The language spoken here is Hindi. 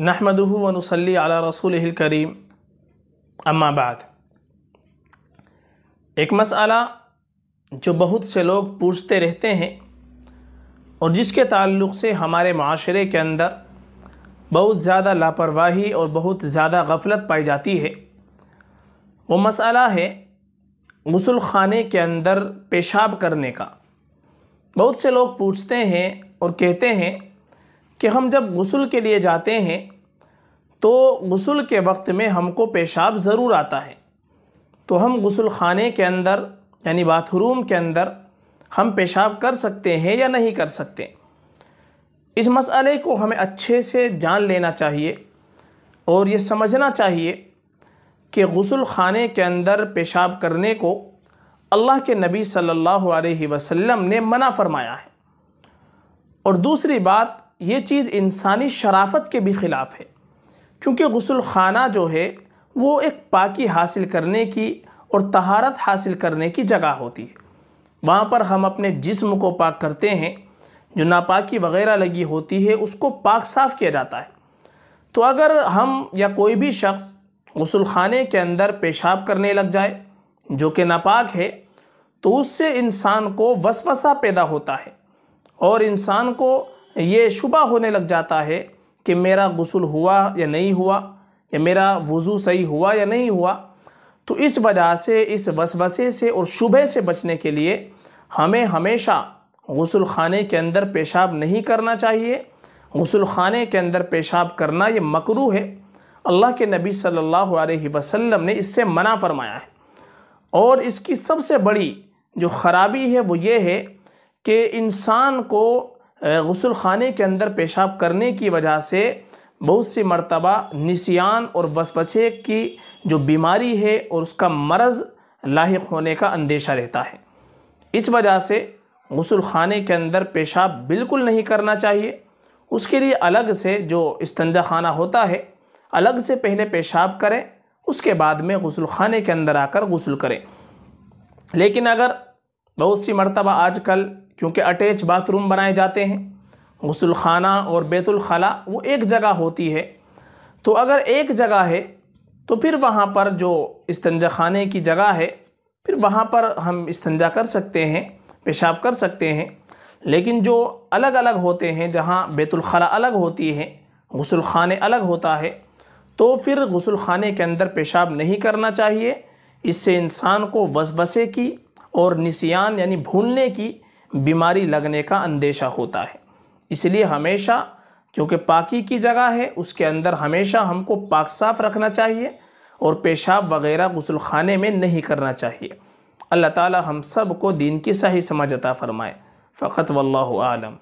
नहमदू वनसली अला रसूल करीम अम्माबाद एक मसला जो बहुत से लोग पूछते रहते हैं और जिसके ताल्लुक़ से हमारे माशरे के अंदर बहुत ज़्यादा लापरवाही और बहुत ज़्यादा गफलत पाई जाती है वो मसला है गसल खाने के अंदर पेशाब करने का बहुत से लोग पूछते हैं और कहते हैं कि हम जब गसल के लिए जाते हैं तो गसल के वक्त में हमको पेशाब ज़रूर आता है तो हम गसल खाने के अंदर यानी बाथरूम के अंदर हम पेशाब कर सकते हैं या नहीं कर सकते इस मसले को हमें अच्छे से जान लेना चाहिए और ये समझना चाहिए कि गसल खाने के अंदर पेशाब करने को अल्लाह के नबी सल्लल्लाहु अलैहि वसल्लम ने मना फरमाया है और दूसरी बात ये चीज़ इंसानी शराफत के भी ख़िलाफ़ है क्योंकि गसल खाना जो है वो एक पाकि हासिल करने की और तहारत हासिल करने की जगह होती है वहाँ पर हम अपने जिस्म को पाक करते हैं जो नापाकी वगैरह लगी होती है उसको पाक साफ़ किया जाता है तो अगर हम या कोई भी शख्स गसल के अंदर पेशाब करने लग जाए जो कि नापाक है तो उससे इंसान को वसवसा पैदा होता है और इंसान को ये शुबा होने लग जाता है कि मेरा गसल हुआ या नहीं हुआ या मेरा वज़ू सही हुआ या नहीं हुआ तो इस वजह से इस वसवसे से और शुबह से बचने के लिए हमें हमेशा गसल खाने के अंदर पेशाब नहीं करना चाहिए गसल खाने के अंदर पेशाब करना ये मकरू है अल्लाह के नबी सल्लल्लाहु अलैहि वसल्लम ने इससे मना फरमाया है और इसकी सबसे बड़ी जो ख़राबी है वो ये है कि इंसान को गसल खाने के अंदर पेशाब करने की वजह से बहुत सी मरतबा निसियान और वसवसे की जो बीमारी है और उसका मरज़ लाक होने का अंदेशा रहता है इस वजह से गसल खाने के अंदर पेशाब बिल्कुल नहीं करना चाहिए उसके लिए अलग से जो इस्तंजा खाना होता है अलग से पहले पेशाब करें उसके बाद में गसल खाने के अंदर आकर गसल करें लेकिन अगर बहुत सी मरतबा आजकल क्योंकि अटैच बाथरूम बनाए जाते हैं गसलखाना और बैतुलखला वो एक जगह होती है तो अगर एक जगह है तो फिर वहाँ पर जो इस्तंजा खाने की जगह है फिर वहाँ पर हम इस्तंजा कर सकते हैं पेशाब कर सकते हैं लेकिन जो अलग अलग होते हैं जहाँ बैतुलखला अलग होती है गसलखाने अलग होता है तो फिर गसलखाने के अंदर पेशाब नहीं करना चाहिए इससे इंसान को वसवसे की और निसियान यानी भूलने की बीमारी लगने का अंदेशा होता है इसलिए हमेशा क्योंकि पाकी की जगह है उसके अंदर हमेशा हमको पाक साफ़ रखना चाहिए और पेशाब वगैरह गसल खाने में नहीं करना चाहिए अल्लाह ताला हम सब को दीन की सही समझता फ़रमाए फ़कत वल्लम आलम